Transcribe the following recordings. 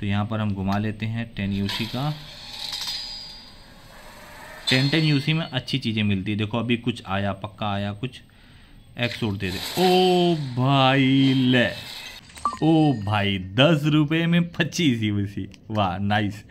तो यहाँ पर हम घुमा लेते हैं टेन यू का टेन टेन यू में अच्छी चीज़ें मिलती है देखो अभी कुछ आया पक्का आया कुछ एक्स उड़ दे दे ओ भाई ले ओ भाई दस रुपये में पच्चीस यू सी वाह nice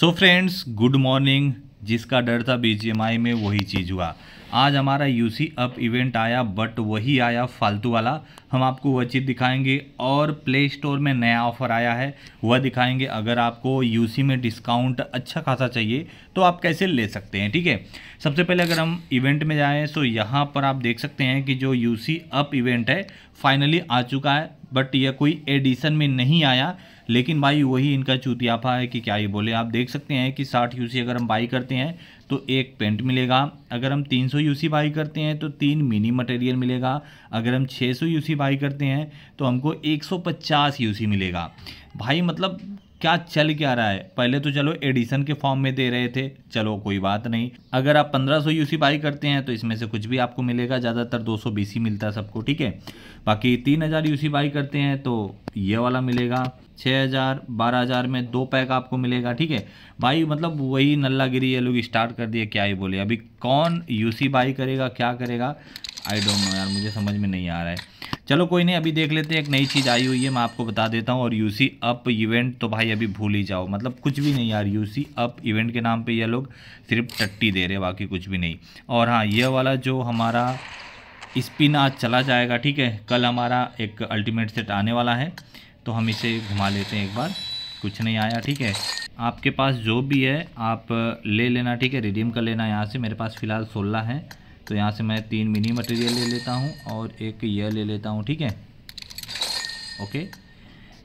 so friends good morning जिसका डर था बी में वही चीज़ हुआ आज हमारा यूसी अप इवेंट आया बट वही आया फालतू वाला हम आपको वह चीज़ दिखाएंगे और प्ले स्टोर में नया ऑफ़र आया है वह दिखाएंगे अगर आपको यूसी में डिस्काउंट अच्छा खासा चाहिए तो आप कैसे ले सकते हैं ठीक है सबसे पहले अगर हम इवेंट में जाएँ तो यहाँ पर आप देख सकते हैं कि जो यू अप इवेंट है फाइनली आ चुका है बट यह कोई एडिशन में नहीं आया लेकिन भाई वही इनका चूतियाफा है कि क्या ही बोले आप देख सकते हैं कि साठ यू अगर हम बाई करते हैं तो एक पेंट मिलेगा अगर हम 300 सौ यू बाई करते हैं तो तीन मिनी मटेरियल मिलेगा अगर हम 600 सौ यू बाई करते हैं तो हमको 150 सौ मिलेगा भाई मतलब क्या चल क्या रहा है पहले तो चलो एडिशन के फॉर्म में दे रहे थे चलो कोई बात नहीं अगर आप 1500 यूसी बाई करते हैं तो इसमें से कुछ भी आपको मिलेगा ज़्यादातर 200 बीसी मिलता है सबको ठीक है बाकी 3000 यूसी बाई करते हैं तो ये वाला मिलेगा 6000 12000 में दो पैक आपको मिलेगा ठीक है भाई मतलब वही नल्लागिरी ये लोग स्टार्ट कर दिए क्या ही बोले अभी कौन यूसी बाई करेगा क्या करेगा आई डोंट नो यार मुझे समझ में नहीं आ रहा है चलो कोई नहीं अभी देख लेते हैं एक नई चीज़ आई हुई है मैं आपको बता देता हूँ और यूसी अप इवेंट तो भाई अभी भूल ही जाओ मतलब कुछ भी नहीं यार यूसी अप इवेंट के नाम पे ये लोग सिर्फ टट्टी दे रहे बाकी कुछ भी नहीं और हाँ ये वाला जो हमारा स्पिन आज चला जाएगा ठीक है कल हमारा एक अल्टीमेट सेट आने वाला है तो हम इसे घुमा लेते हैं एक बार कुछ नहीं आया ठीक है आपके पास जो भी है आप ले लेना ठीक है रिडीम कर लेना यहाँ से मेरे पास फ़िलहाल सोलह है तो यहाँ से मैं तीन मिनी मटेरियल ले लेता हूँ और एक यह ले लेता हूँ ठीक है ओके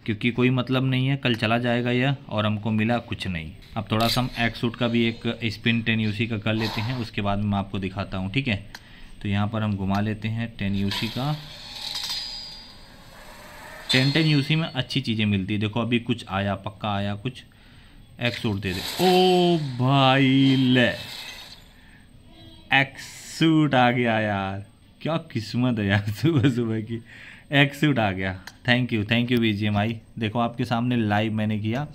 क्योंकि कोई मतलब नहीं है कल चला जाएगा यह और हमको मिला कुछ नहीं अब थोड़ा सा हम एक्स सूट का भी एक स्पिन टेन यू का कर लेते हैं उसके बाद मैं आपको दिखाता हूँ ठीक है तो यहाँ पर हम घुमा लेते हैं टेन यू का टेन टेन यू में अच्छी चीज़ें मिलती है देखो अभी कुछ आया पक्का आया कुछ एक्स सूट दे दे ओ भाई ले एक्स सूट आ गया यार क्या किस्मत है यार सुबह सुबह की एक सूट आ गया थैंक यू थैंक यू वी देखो आपके सामने लाइव मैंने किया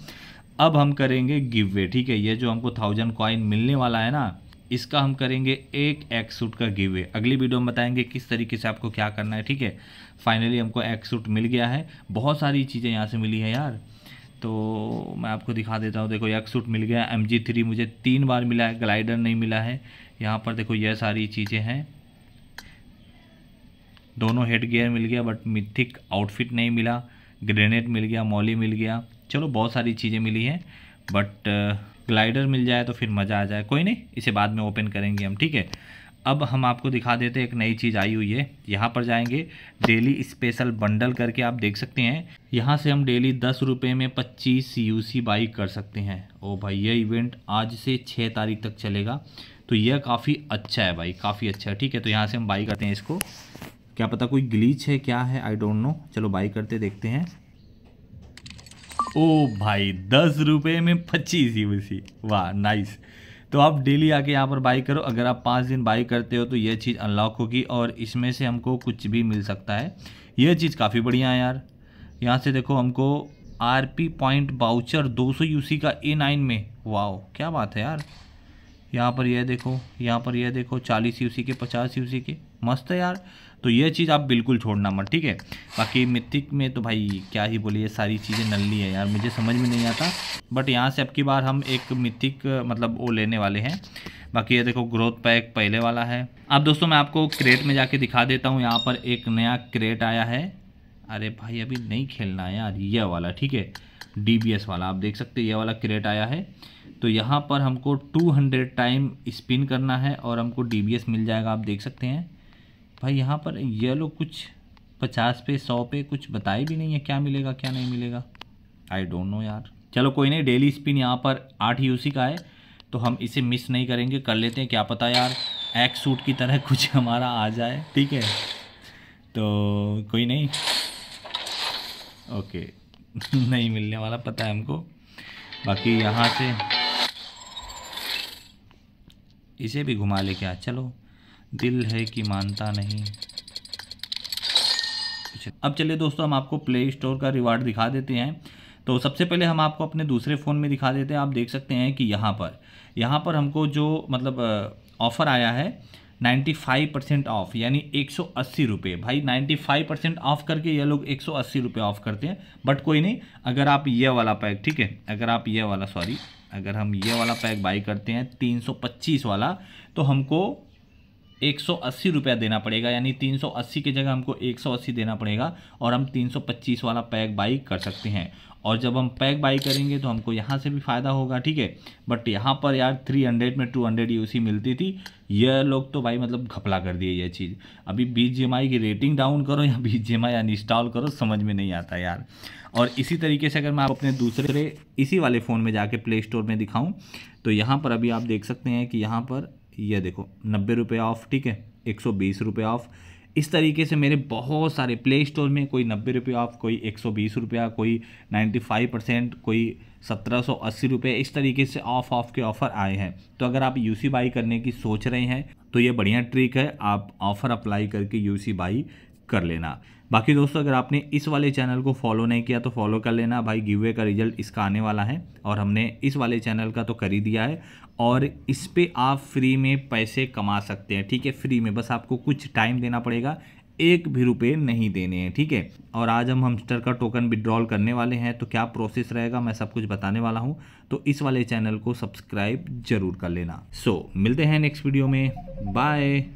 अब हम करेंगे गिव वे ठीक है ये जो हमको थाउजेंड कॉइन मिलने वाला है ना इसका हम करेंगे एक एक सूट का गिव वे अगली वीडियो में बताएंगे किस तरीके से आपको क्या करना है ठीक है फाइनली हमको एक सूट मिल गया है बहुत सारी चीज़ें यहाँ से मिली है यार तो मैं आपको दिखा देता हूँ देखो एक सूट मिल गया एम जी थ्री मुझे तीन बार मिला है ग्लाइडर नहीं मिला है यहाँ पर देखो यह सारी चीज़ें हैं दोनों हेड गियर मिल गया बट मिथिक आउटफिट नहीं मिला ग्रेनेड मिल गया मॉली मिल गया चलो बहुत सारी चीज़ें मिली हैं बट ग्लाइडर uh, मिल जाए तो फिर मज़ा आ जाए कोई नहीं इसे बाद में ओपन करेंगे हम ठीक है अब हम आपको दिखा देते हैं एक नई चीज़ आई हुई है यहाँ पर जाएंगे डेली स्पेशल बंडल करके आप देख सकते हैं यहाँ से हम डेली दस रुपये में पच्चीस यूसी बाई कर सकते हैं ओ भाई ये इवेंट आज से छः तारीख तक चलेगा तो यह काफ़ी अच्छा है भाई काफ़ी अच्छा है ठीक है तो यहाँ से हम बाई करते हैं इसको क्या पता कोई ग्लीच है क्या है आई डोंट नो चलो बाई करते देखते हैं ओ भाई दस रुपये में पच्चीस ही सी वाह नाइस तो आप डेली आके यहाँ पर बाई करो अगर आप पाँच दिन बाई करते हो तो यह चीज़ अनलॉक होगी और इसमें से हमको कुछ भी मिल सकता है यह चीज़ काफ़ी बढ़िया है यार यहाँ से देखो हमको R P point voucher 200 UC का ए नाइन में वाह क्या बात है यार यहाँ पर यह देखो यहाँ पर यह देखो चालीस यू के पचास यू के मस्त है यार तो ये चीज़ आप बिल्कुल छोड़ना मत ठीक है बाकी मिथिक में तो भाई क्या ही बोले ये सारी चीज़ें नल्ली है यार मुझे समझ में नहीं आता बट यहाँ से अब की बार हम एक मिथिक मतलब वो लेने वाले हैं बाकी ये देखो ग्रोथ पैक पहले वाला है अब दोस्तों मैं आपको क्रेट में जाके दिखा देता हूँ यहाँ पर एक नया क्रेट आया है अरे भाई अभी नहीं खेलना है यार ये वाला ठीक है डी वाला आप देख सकते हो ये वाला क्रेट आया है तो यहाँ पर हमको 200 टाइम स्पिन करना है और हमको डी मिल जाएगा आप देख सकते हैं भाई यहाँ पर ये लोग कुछ पचास पे सौ पे कुछ बताए भी नहीं है क्या मिलेगा क्या नहीं मिलेगा आई डोंट नो यार चलो कोई नहीं डेली स्पिन यहाँ पर आठ यूसी का है तो हम इसे मिस नहीं करेंगे कर लेते हैं क्या पता यार एक्स सूट की तरह कुछ हमारा आ जाए ठीक है तो कोई नहीं ओके नहीं मिलने वाला पता है हमको बाकी यहाँ से इसे भी घुमा ले क्या चलो दिल है कि मानता नहीं अब चलिए दोस्तों हम आपको प्ले स्टोर का रिवार्ड दिखा देते हैं तो सबसे पहले हम आपको अपने दूसरे फ़ोन में दिखा देते हैं आप देख सकते हैं कि यहाँ पर यहाँ पर हमको जो मतलब ऑफ़र आया है 95 परसेंट ऑफ यानी एक सौ भाई 95 परसेंट ऑफ करके ये लोग एक सौ ऑफ करते हैं बट कोई नहीं अगर आप ये वाला पैक ठीक है अगर आप ये वाला सॉरी अगर हम ये वाला पैक बाई करते हैं 325 वाला तो हमको एक सौ अस्सी रुपया देना पड़ेगा यानी तीन सौ अस्सी की जगह हमको एक सौ अस्सी देना पड़ेगा और हम तीन सौ पच्चीस वाला पैक बाई कर सकते हैं और जब हम पैक बाई करेंगे तो हमको यहाँ से भी फ़ायदा होगा ठीक है बट यहाँ पर यार थ्री हंड्रेड में टू हंड्रेड यूसी मिलती थी यह लोग तो भाई मतलब घपला कर दिए ये चीज़ अभी बीस जी की रेटिंग डाउन करो या बीस जी अनइंस्टॉल करो समझ में नहीं आता यार और इसी तरीके से अगर मैं आप अपने दूसरे इसी वाले फ़ोन में जाके प्ले स्टोर में दिखाऊँ तो यहाँ पर अभी आप देख सकते हैं कि यहाँ पर ये देखो नब्बे रुपये ऑफ़ ठीक है एक सौ बीस रुपये ऑफ़ इस तरीके से मेरे बहुत सारे प्ले स्टोर में कोई नब्बे रुपये ऑफ कोई एक सौ बीस रुपया कोई नाइन्टी फाइव परसेंट कोई सत्रह सौ अस्सी रुपये इस तरीके से ऑफ ऑफ के ऑफ़र आए हैं तो अगर आप यू सी बाई करने की सोच रहे हैं तो ये बढ़िया ट्रिक है आप ऑफ़र अप्लाई करके यू सी बाई कर लेना बाकी दोस्तों अगर आपने इस वाले चैनल को फॉलो नहीं किया तो फॉलो कर लेना भाई गिवे का रिजल्ट इसका आने वाला है और हमने इस वाले चैनल का तो कर ही दिया है और इस पर आप फ्री में पैसे कमा सकते हैं ठीक है फ्री में बस आपको कुछ टाइम देना पड़ेगा एक भी रुपए नहीं देने हैं ठीक है और आज हम हमस्टर का टोकन विड्रॉल करने वाले हैं तो क्या प्रोसेस रहेगा मैं सब कुछ बताने वाला हूँ तो इस वाले चैनल को सब्सक्राइब जरूर कर लेना सो so, मिलते हैं नेक्स्ट वीडियो में बाय